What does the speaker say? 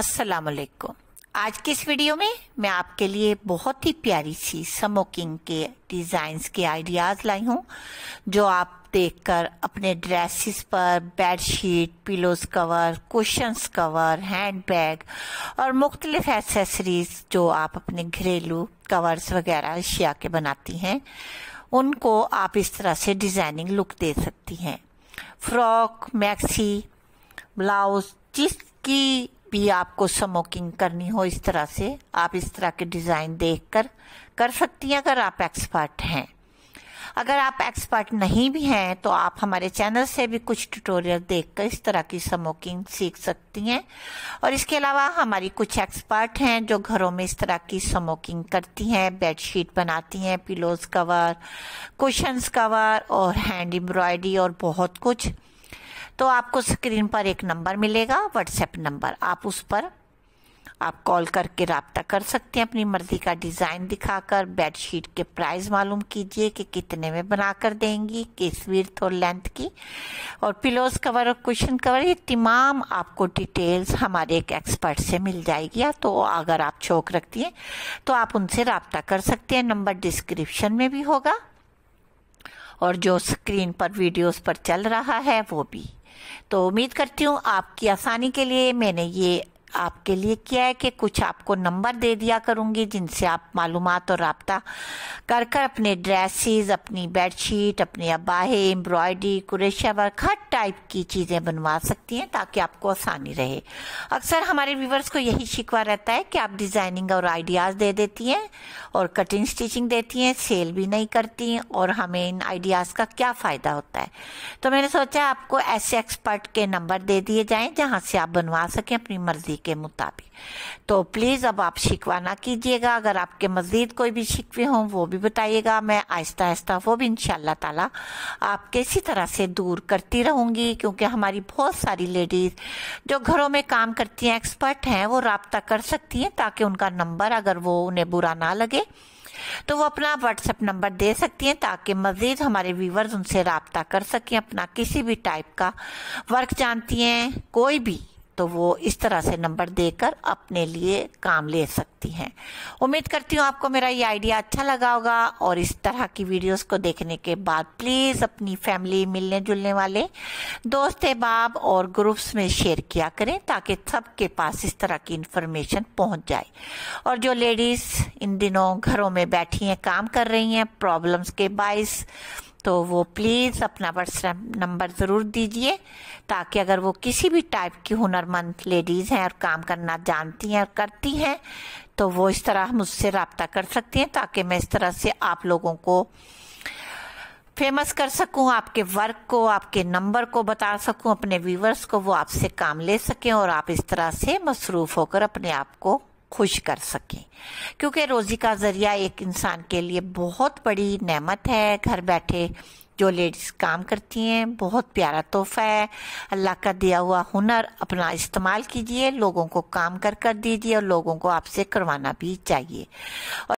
अस्सलाम वालेकुम आज के इस वीडियो में मैं आपके लिए बहुत ही प्यारी सी स्मोकिंग के डिज़ाइंस के आइडियाज़ लाई हूँ जो आप देखकर अपने ड्रेसेस पर bedsheet pillows cover cushions cover hand bag और मुख्तलिफ एसेसरीज जो आप अपने घरेलू कवर्स वगैरह अशिया के बनाती हैं उनको आप इस तरह से डिज़ाइनिंग लुक दे सकती हैं फ्रॉक मैक्सी ब्लाउज जिसकी भी आपको स्मोकिंग करनी हो इस तरह से आप इस तरह के डिज़ाइन देखकर कर सकती हैं अगर आप एक्सपर्ट हैं अगर आप एक्सपर्ट नहीं भी हैं तो आप हमारे चैनल से भी कुछ ट्यूटोरियल देखकर इस तरह की स्मोकिंग सीख सकती हैं और इसके अलावा हमारी कुछ एक्सपर्ट हैं जो घरों में इस तरह की स्मोकिंग करती हैं बेडशीट बनाती हैं पिलोज कवर कुशंस कवर और हैंड एम्ब्रॉयडरी और बहुत कुछ तो आपको स्क्रीन पर एक नंबर मिलेगा व्हाट्सएप नंबर आप उस पर आप कॉल करके रबता कर सकते हैं अपनी मर्ज़ी का डिज़ाइन दिखाकर बेडशीट के प्राइस मालूम कीजिए कि कितने में बनाकर देंगी किस विर्थ और लेंथ की और पिलोज कवर और कुशन कवर ये तमाम आपको डिटेल्स हमारे एक एक्सपर्ट से मिल जाएगी तो अगर आप चौक रखती हैं तो आप उनसे रबता कर सकते हैं नंबर डिस्क्रिप्शन में भी होगा और जो स्क्रीन पर वीडियोस पर चल रहा है वो भी तो उम्मीद करती हूँ आपकी आसानी के लिए मैंने ये आपके लिए किया है कि कुछ आपको नंबर दे दिया करूंगी जिनसे आप मालूम और रबता कर कर अपने ड्रेसेस अपनी बेडशीट अपने अबाहे एम्ब्रॉयडरी कुरेशा वर्क हर टाइप की चीज़ें बनवा सकती हैं ताकि आपको आसानी रहे अक्सर हमारे व्यूवर्स को यही शिकवा रहता है कि आप डिज़ाइनिंग और आइडियाज़ दे देती हैं और कटिंग स्टिचिंग देती हैं सेल भी नहीं करती और हमें इन आइडियाज़ का क्या फ़ायदा होता है तो मैंने सोचा आपको ऐसे एक्सपर्ट के नंबर दे दिए जाए जहाँ से आप बनवा सकें अपनी मर्जी के मुताबिक तो प्लीज़ अब आप शिकवा ना कीजिएगा अगर आपके मज़ीद कोई भी शिकवे हों वो भी बताइएगा मैं आहिस्ता आहिस्ता वो भी इन ताला आपके इसी तरह से दूर करती रहूँगी क्योंकि हमारी बहुत सारी लेडीज़ जो घरों में काम करती हैं एक्सपर्ट हैं वो रबता कर सकती हैं ताकि उनका नंबर अगर वो उन्हें बुरा ना लगे तो वो अपना व्हाट्सएप नंबर दे सकती हैं ताकि मजीद हमारे व्यूवर्स उनसे रबता कर सकें अपना किसी भी टाइप का वर्क जानती हैं कोई भी तो वो इस तरह से नंबर देकर अपने लिए काम ले सकती हैं उम्मीद करती हूँ आपको मेरा ये आइडिया अच्छा लगा होगा और इस तरह की वीडियोस को देखने के बाद प्लीज़ अपनी फैमिली मिलने जुलने वाले दोस्त अहबाब और ग्रुप्स में शेयर किया करें ताकि सबके पास इस तरह की इन्फॉर्मेशन पहुँच जाए और जो लेडीज़ इन दिनों घरों में बैठी हैं काम कर रही हैं प्रॉब्लम्स के बाइस तो वो प्लीज़ अपना व्हाट्सएप नंबर ज़रूर दीजिए ताकि अगर वो किसी भी टाइप की हुनरमंद लेडीज़ हैं और काम करना जानती हैं और करती हैं तो वो इस तरह मुझसे रबता कर सकती हैं ताकि मैं इस तरह से आप लोगों को फेमस कर सकूं आपके वर्क को आपके नंबर को बता सकूं अपने व्यूवर्स को वो आपसे काम ले सकें और आप इस तरह से मसरूफ़ होकर अपने आप को खुश कर सकें क्योंकि रोज़ी का ज़रिया एक इंसान के लिए बहुत बड़ी नेमत है घर बैठे जो लेडीज़ काम करती हैं बहुत प्यारा तोहफ़ा है अल्लाह का दिया हुआ हुनर अपना इस्तेमाल कीजिए लोगों को काम कर कर दीजिए और लोगों को आपसे करवाना भी चाहिए और